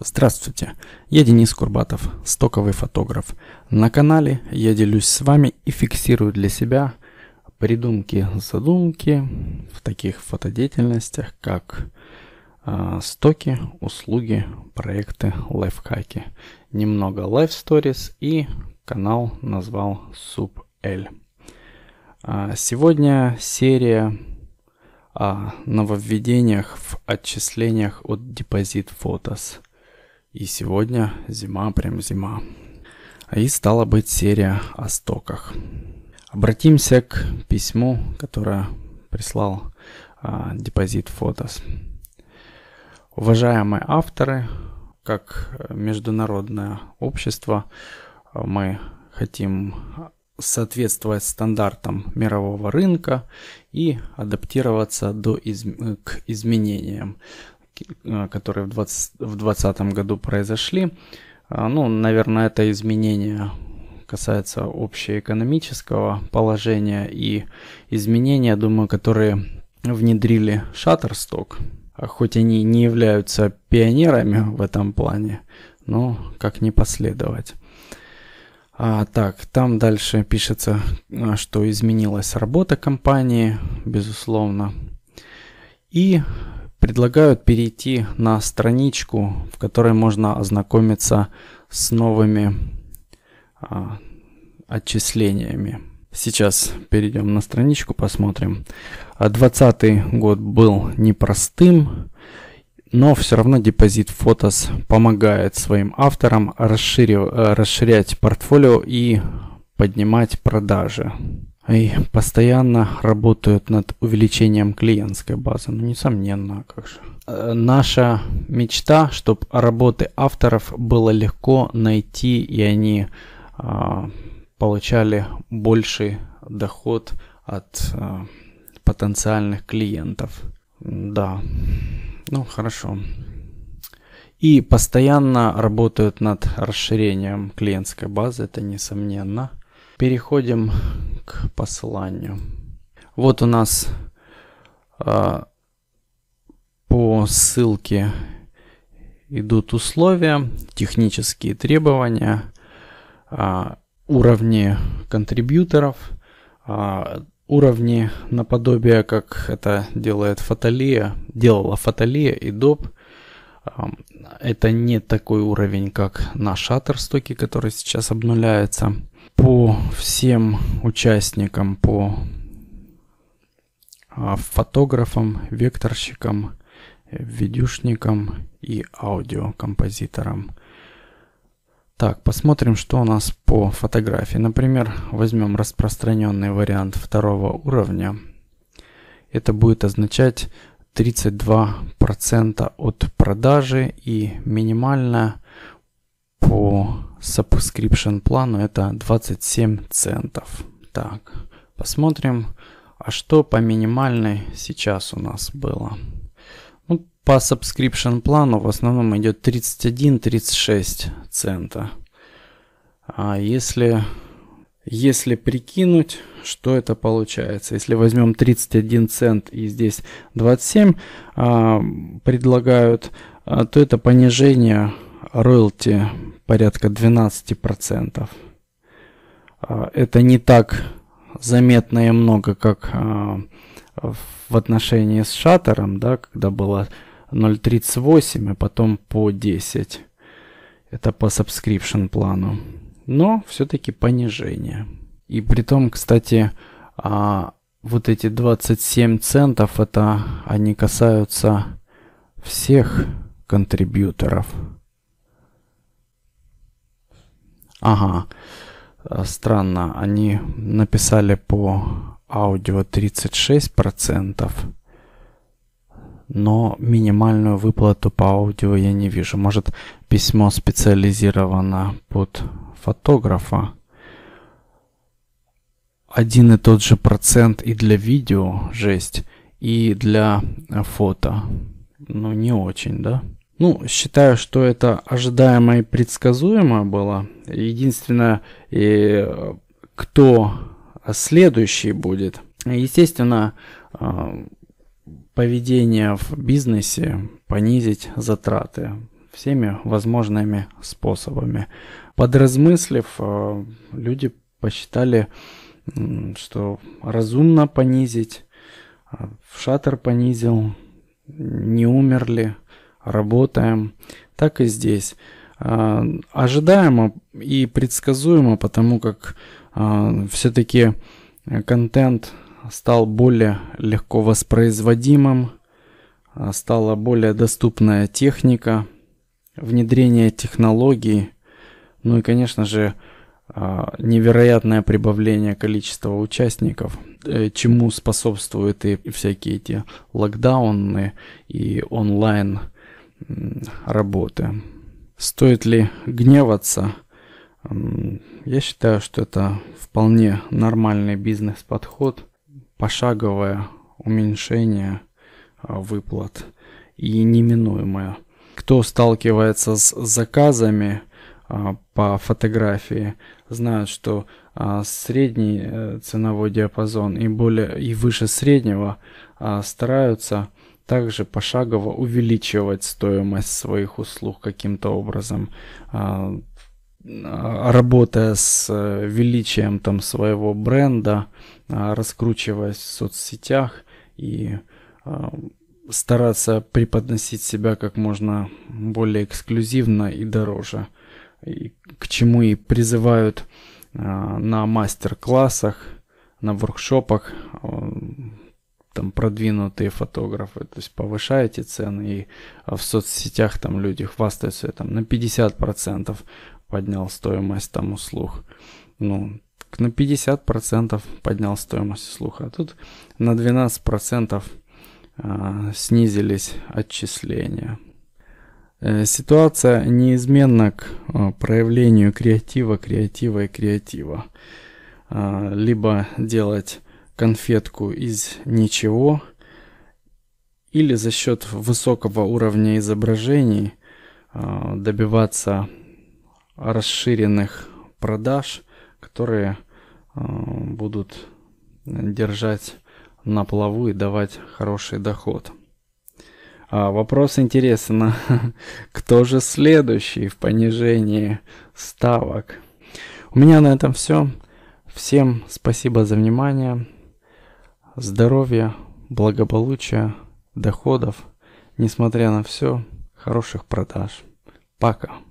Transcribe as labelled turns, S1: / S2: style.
S1: Здравствуйте, я Денис Курбатов, стоковый фотограф. На канале я делюсь с вами и фиксирую для себя придумки, задумки в таких фотодеятельностях, как э, стоки, услуги, проекты, лайфхаки. Немного Life Stories и канал назвал SubL. Э, а, сегодня серия о нововведениях в отчислениях от депозит фотос – и сегодня зима, прям зима. А и стала быть серия о стоках. Обратимся к письму, которое прислал а, депозит Фотос. Уважаемые авторы, как международное общество, мы хотим соответствовать стандартам мирового рынка и адаптироваться до из... к изменениям. Э, которые в 2020 в году произошли. А, ну, наверное, это изменение касается общеэкономического положения и изменения, думаю, которые внедрили Shutterstock. А хоть они не являются пионерами в этом плане, но как не последовать. А, так, там дальше пишется, э, что изменилась работа компании, безусловно. И предлагают перейти на страничку, в которой можно ознакомиться с новыми а, отчислениями. Сейчас перейдем на страничку, посмотрим. 2020 а, год был непростым, но все равно депозит Фотос помогает своим авторам расширив, э, расширять портфолио и поднимать продажи и постоянно работают над увеличением клиентской базы. Ну, несомненно, как же. Э, наша мечта, чтобы работы авторов было легко найти, и они а, получали больший доход от а, потенциальных клиентов. Да, ну хорошо. И постоянно работают над расширением клиентской базы, это несомненно. Переходим к посыланию. Вот у нас э, по ссылке идут условия, технические требования, э, уровни контрибьюторов, э, уровни наподобие, как это делает Фаталия, делала Фаталия и Доп. Это не такой уровень, как на Shutterstock, который сейчас обнуляется по всем участникам, по а, фотографам, векторщикам, видюшникам и аудиокомпозиторам. Так, посмотрим, что у нас по фотографии. Например, возьмем распространенный вариант второго уровня. Это будет означать 32% от продажи и минимально по subscription плану это 27 центов. Так, посмотрим, а что по минимальной сейчас у нас было. Ну, по subscription плану в основном идет 31-36 цента. А если, если прикинуть, что это получается, если возьмем 31 цент и здесь 27 а, предлагают, а, то это понижение роялти порядка 12%. А, это не так заметно и много, как а, в отношении с шаттером, да, когда было 0.38 и а потом по 10. Это по subscription плану. Но все-таки понижение. И при том, кстати, вот эти 27 центов, это они касаются всех контрибьюторов. Ага, а, странно, они написали по аудио 36%, но минимальную выплату по аудио я не вижу. Может, письмо специализировано под фотографа? Один и тот же процент и для видео, жесть, и для э, фото. Ну, не очень, да? Ну, считаю, что это ожидаемо и предсказуемо было. Единственное, и э, кто следующий будет. Естественно, э, поведение в бизнесе понизить затраты всеми возможными способами. Подразмыслив, э, люди посчитали, что разумно понизить, в шатер понизил, не умерли – работаем, так и здесь. А, ожидаемо и предсказуемо, потому как а, все-таки э, контент стал более легко воспроизводимым, а, стала более доступная техника, внедрение технологий, ну и, конечно же, невероятное прибавление количества участников, э, чему способствуют и всякие эти локдауны и онлайн работы. Стоит ли гневаться? Я считаю, что это вполне нормальный бизнес-подход, пошаговое уменьшение а, выплат и неминуемое. Кто сталкивается с заказами а, по фотографии, знают, что а, средний э, ценовой диапазон и более и выше среднего стараются – также пошагово увеличивать стоимость своих услуг каким-то образом, а, а, работая с э, величием там своего бренда, а, раскручиваясь в соцсетях и стараться преподносить себя как можно более эксклюзивно и дороже, и к чему и призывают на мастер-классах, на воркшопах там продвинутые фотографы, то есть повышаете цены, и а, в соцсетях там люди хвастаются, там на 50% поднял стоимость там услуг. Ну, на 50% поднял стоимость услуг, а тут на 12% а, снизились отчисления. Э, ситуация неизменна к а, проявлению креатива, креатива и креатива. Либо делать конфетку из ничего или за счет высокого уровня изображений а, добиваться расширенных продаж, которые а, будут держать на плаву и давать хороший доход. А вопрос интересно, кто же следующий в понижении ставок? У меня на этом все. Всем спасибо за внимание здоровья, благополучия, доходов, несмотря на все, хороших продаж. Пока.